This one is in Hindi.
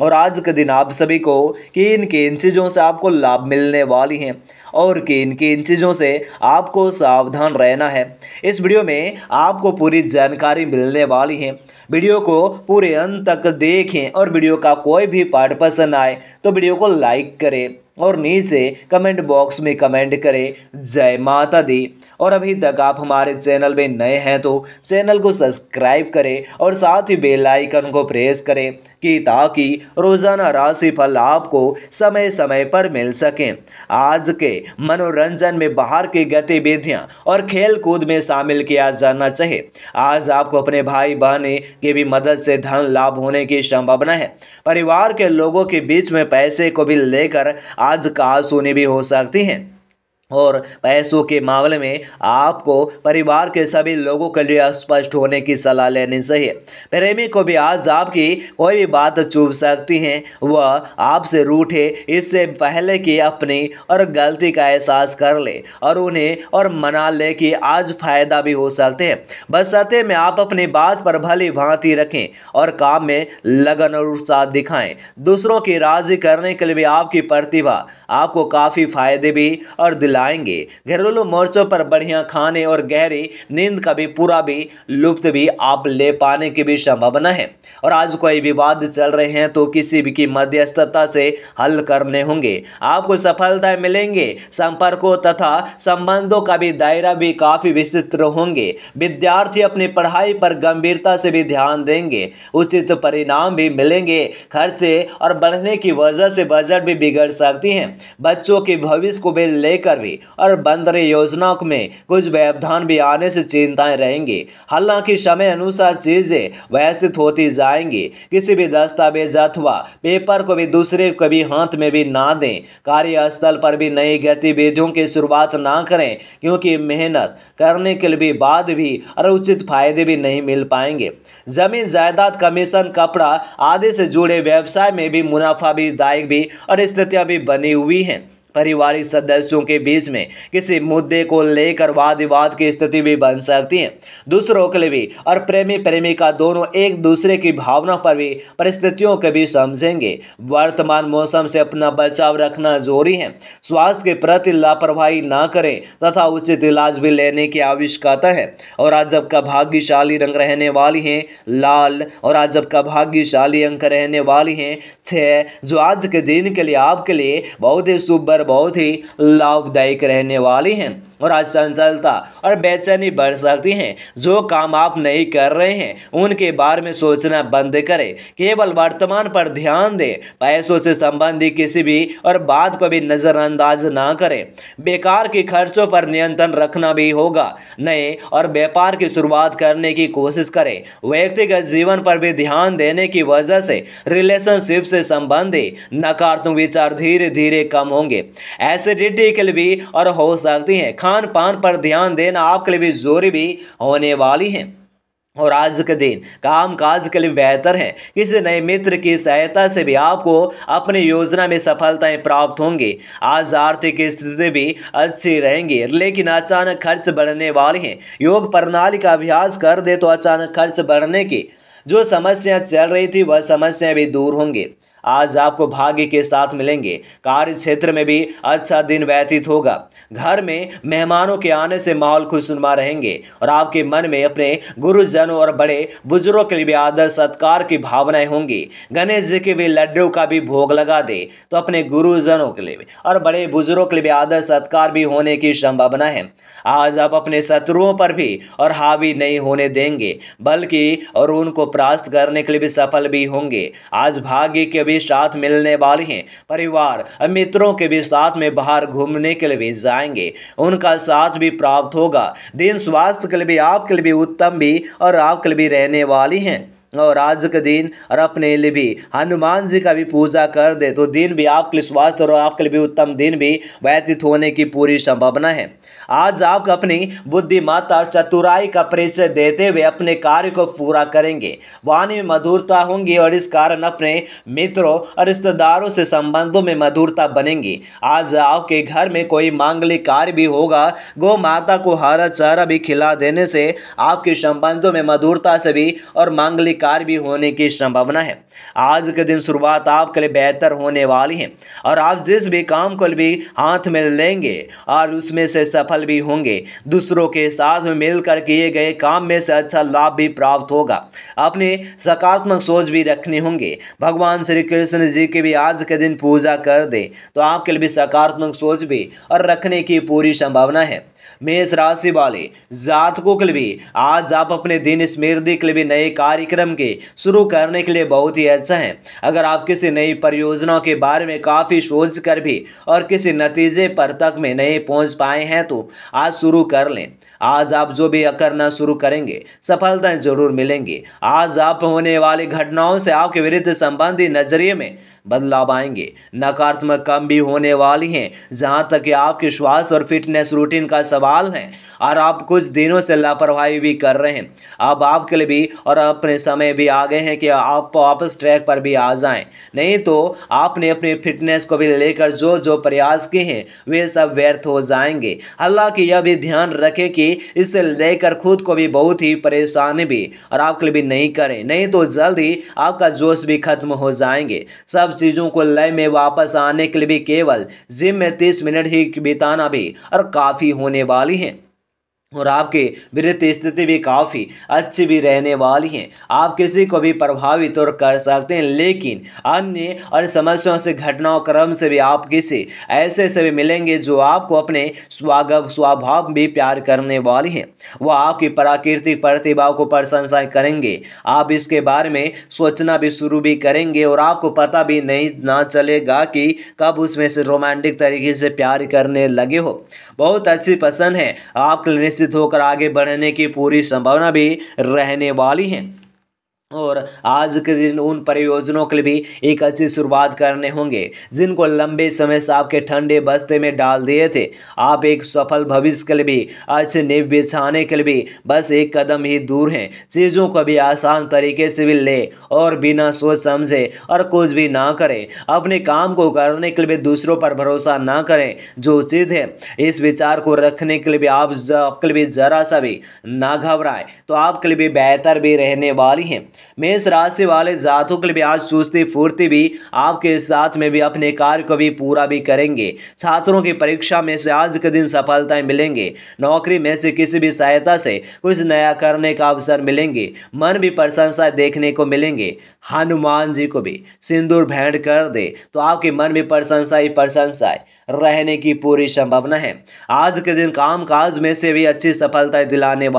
और आज के दिन आप सभी को कि इन किन चीज़ों से आपको लाभ मिलने वाली हैं और कि इन किन चीज़ों से आपको सावधान रहना है इस वीडियो में आपको पूरी जानकारी मिलने वाली है वीडियो को पूरे अंत तक देखें और वीडियो का कोई भी पार्ट पसंद आए तो वीडियो को लाइक करें और नीचे कमेंट बॉक्स में कमेंट करें जय माता दी और अभी तक आप हमारे चैनल में नए हैं तो चैनल को सब्सक्राइब करें और साथ ही बेल आइकन को प्रेस करें कि ताकि रोज़ाना राशिफल आपको समय समय पर मिल सकें आज के मनोरंजन में बाहर की गतिविधियां और खेल कूद में शामिल किया जाना चाहिए आज आपको अपने भाई बहने की भी मदद से धन लाभ होने की संभावना है परिवार के लोगों के बीच में पैसे को भी लेकर आज का सुनी भी हो सकती हैं और पैसों के मामले में आपको परिवार के सभी लोगों के लिए स्पष्ट होने की सलाह लेनी चाहिए प्रेमी को भी आज आपकी कोई भी बात चुभ सकती हैं वह आपसे रूठे इससे पहले कि अपनी और गलती का एहसास कर ले और उन्हें और मना ले कि आज फायदा भी हो सकते हैं बस सत्य में आप अपनी बात पर भली भांति रखें और काम में लगन और उत्साह दिखाएँ दूसरों की राजी करने के लिए भी आपकी प्रतिभा आपको काफ़ी फायदे भी और दिला खिलाएंगे घरेलू मोर्चों पर बढ़िया खाने और गहरी नींद का भी पूरा भी लुप्त भी आप ले पाने की भी संभावना है और आज कोई विवाद चल रहे हैं तो किसी भी की मध्यस्थता से हल करने होंगे आपको सफलता मिलेंगे संपर्कों तथा संबंधों का भी दायरा भी काफ़ी विचित्र होंगे विद्यार्थी अपनी पढ़ाई पर गंभीरता से भी ध्यान देंगे उचित परिणाम भी मिलेंगे खर्चे और बढ़ने की वजह से बजट भी बिगड़ सकती हैं बच्चों के भविष्य को भी लेकर भी सरकारी और बंदरी योजनाओं में कुछ व्यवधान भी आने से चिंताएं रहेंगी हालांकि समय अनुसार चीज़ें व्यवस्थित होती जाएंगी किसी भी दस्तावेज अथवा पेपर को भी दूसरे को भी हाथ में भी ना दें कार्यस्थल पर भी नई गतिविधियों की शुरुआत ना करें क्योंकि मेहनत करने के लिए बाद भी और उचित फायदे भी नहीं मिल पाएंगे जमीन जायदाद कमीशन कपड़ा आदि से जुड़े व्यवसाय में भी मुनाफा भी दायक भी और स्थितियां भी बनी हुई हैं पारिवारिक सदस्यों के बीच में किसी मुद्दे को लेकर वाद विवाद की स्थिति भी बन सकती है दूसरों के लिए भी और प्रेमी प्रेमिका दोनों एक दूसरे की भावना पर भी परिस्थितियों के भी समझेंगे वर्तमान मौसम से अपना बचाव रखना जरूरी है स्वास्थ्य के प्रति लापरवाही ना करें तथा उचित इलाज भी लेने की आवश्यकता है और आज का भाग्यशाली रंग रहने वाली है लाल और आज का भाग्यशाली अंक रहने वाली है छ जो आज के दिन के लिए आपके लिए बहुत ही शुभ पर बहुत ही लाभदायक रहने वाली हैं और अचंचलता और बेचैनी बढ़ सकती हैं जो काम आप नहीं कर रहे हैं उनके बारे में सोचना बंद करें केवल वर्तमान पर ध्यान दें पैसों से संबंधित किसी भी और बात को भी नज़रअंदाज ना करें बेकार के खर्चों पर नियंत्रण रखना भी होगा नए और व्यापार की शुरुआत करने की कोशिश करें व्यक्तिगत जीवन पर भी ध्यान देने की वजह से रिलेशनशिप से संबंधित नकारात्मक विचार धीरे धीरे कम होंगे एसिडिटी के लिए भी और हो सकती हैं खान पान पर ध्यान देना आपके लिए भी जोरी भी होने वाली है और आज के दिन काम काज के लिए बेहतर है किसी नए मित्र की सहायता से भी आपको अपनी योजना में सफलताएं प्राप्त होंगी आज आर्थिक स्थिति भी अच्छी रहेंगी लेकिन अचानक खर्च बढ़ने वाले हैं योग प्रणाली का अभ्यास कर दे तो अचानक खर्च बढ़ने की जो समस्याएं चल रही थी वह समस्याएं भी दूर होंगी आज आपको भाग्य के साथ मिलेंगे कार्य क्षेत्र में भी अच्छा दिन व्यतीत होगा घर में मेहमानों के आने से माहौल खुशनुमा रहेंगे और आपके मन में अपने गुरुजनों और बड़े बुजुर्गों के लिए भी आदर सत्कार की भावनाएं होंगी गणेश जी के भी लड्डू का भी भोग लगा दे तो अपने गुरुजनों के लिए और बड़े बुजुर्गों के लिए भी आदर सत्कार भी होने की संभावना है आज आप अपने शत्रुओं पर भी और हावी नहीं होने देंगे बल्कि और उनको प्रास्त करने के लिए भी सफल भी होंगे आज भाग्य के भी साथ मिलने वाले हैं परिवार मित्रों के भी साथ में बाहर घूमने के लिए भी जाएंगे उनका साथ भी प्राप्त होगा दिन स्वास्थ्य के लिए भी आपके लिए भी उत्तम भी और आपके लिए भी रहने वाली हैं और आज के दिन और अपने लिए भी हनुमान जी का भी पूजा कर दे तो दिन भी आपके लिए स्वास्थ्य और आपके लिए भी उत्तम दिन भी व्यतीत होने की पूरी संभावना है आज आप अपनी बुद्धिमत्ता और चतुराई का परिचय देते हुए अपने कार्य को पूरा करेंगे वाणी में मधुरता होंगी और इस कारण अपने मित्रों और रिश्तेदारों से संबंधों में मधुरता बनेंगी आज आपके घर में कोई मांगलिक कार्य भी होगा गौ माता को हरा चारा भी खिला देने से आपके संबंधों में मधुरता से भी और मांगलिक बेकार भी होने की संभावना है आज के दिन शुरुआत आपके लिए बेहतर होने वाली है और आप जिस भी काम को भी हाथ में लेंगे और उसमें से सफल भी होंगे दूसरों के साथ में मिलकर किए गए काम में से अच्छा लाभ भी प्राप्त होगा अपने सकारात्मक सोच भी रखने होंगे भगवान श्री कृष्ण जी की भी आज के दिन पूजा कर दे तो आपके लिए भी सकारात्मक सोच भी और रखने की पूरी संभावना है मेष राशि वाले जातकों के लिए भी आज आप अपने दिन समृद्धि के लिए भी नए कार्यक्रम कार्यक्रम के शुरू करने के लिए बहुत ही अच्छा है अगर आप किसी नई परियोजना के बारे में काफ़ी सोच कर भी और किसी नतीजे पर तक में नहीं पहुंच पाए हैं तो आज शुरू कर लें आज आप जो भी करना शुरू करेंगे सफलताएं जरूर मिलेंगी आज आप होने वाली घटनाओं से आपके विरुद्ध संबंधी नजरिए में बदलाव आएंगे नकारात्मक कम भी होने वाली हैं जहां तक कि आपके स्वास्थ्य और फिटनेस रूटीन का सवाल है और आप कुछ दिनों से लापरवाही भी कर रहे हैं अब आपके लिए भी और अपने समय भी आ गए हैं कि आप वापस ट्रैक पर भी आ जाएं नहीं तो आपने अपने फिटनेस को भी लेकर जो जो प्रयास किए हैं वे सब व्यर्थ हो जाएंगे हालांकि यह भी ध्यान रखें कि इससे लेकर खुद को भी बहुत ही परेशानी भी और आपके लिए भी नहीं करें नहीं तो जल्द ही आपका जोश भी खत्म हो जाएंगे सब सब चीज़ों को लय में वापस आने के लिए भी केवल जिम में तीस मिनट ही बिताना भी और काफ़ी होने वाली हैं और आपके वृत्ति स्थिति भी काफ़ी अच्छी भी रहने वाली है आप किसी को भी प्रभावित और कर सकते हैं लेकिन अन्य और समस्याओं से घटनाओं क्रम से भी आप किसी ऐसे से भी मिलेंगे जो आपको अपने स्वागत स्वभाव भी प्यार करने वाली हैं वह आपकी प्राकृतिक प्रतिभाओं को प्रशंसा करेंगे आप इसके बारे में सोचना भी शुरू भी करेंगे और आपको पता भी नहीं ना चलेगा कि कब उसमें से रोमांटिक तरीके से प्यार करने लगे हो बहुत अच्छी पसंद है आप विकसित होकर आगे बढ़ने की पूरी संभावना भी रहने वाली है और आज के दिन उन परियोजनाओं के लिए भी एक अच्छी शुरुआत करने होंगे जिनको लंबे समय से आपके ठंडे बस्ते में डाल दिए थे आप एक सफल भविष्य के लिए भी अच्छे नींव बिछाने के लिए भी बस एक कदम ही दूर हैं चीज़ों को भी आसान तरीके से भी ले और बिना सोच समझे और कुछ भी ना करें अपने काम को करने के लिए दूसरों पर भरोसा ना करें जो उचित है इस विचार को रखने के लिए भी आपके लिए भी ज़रा सा भी ना घबराएं तो आपके लिए भी बेहतर भी रहने वाली हैं मेष राशि वाले जातों के लिए भी आज चुस्ती फूर्ती भी आपके साथ में भी अपने कार्य को भी पूरा भी करेंगे छात्रों की परीक्षा में से आज के दिन सफलताएं मिलेंगे नौकरी में से किसी भी सहायता से कुछ नया करने का अवसर मिलेंगे मन भी प्रशंसा देखने को मिलेंगे हनुमान जी को भी सिंदूर भेंट कर दे तो आपके मन भी प्रशंसा ही प्रशंसा रहने की पूरी संभावना है आज के दिन काम काज में से भी अच्छी सफलताएं दिलाने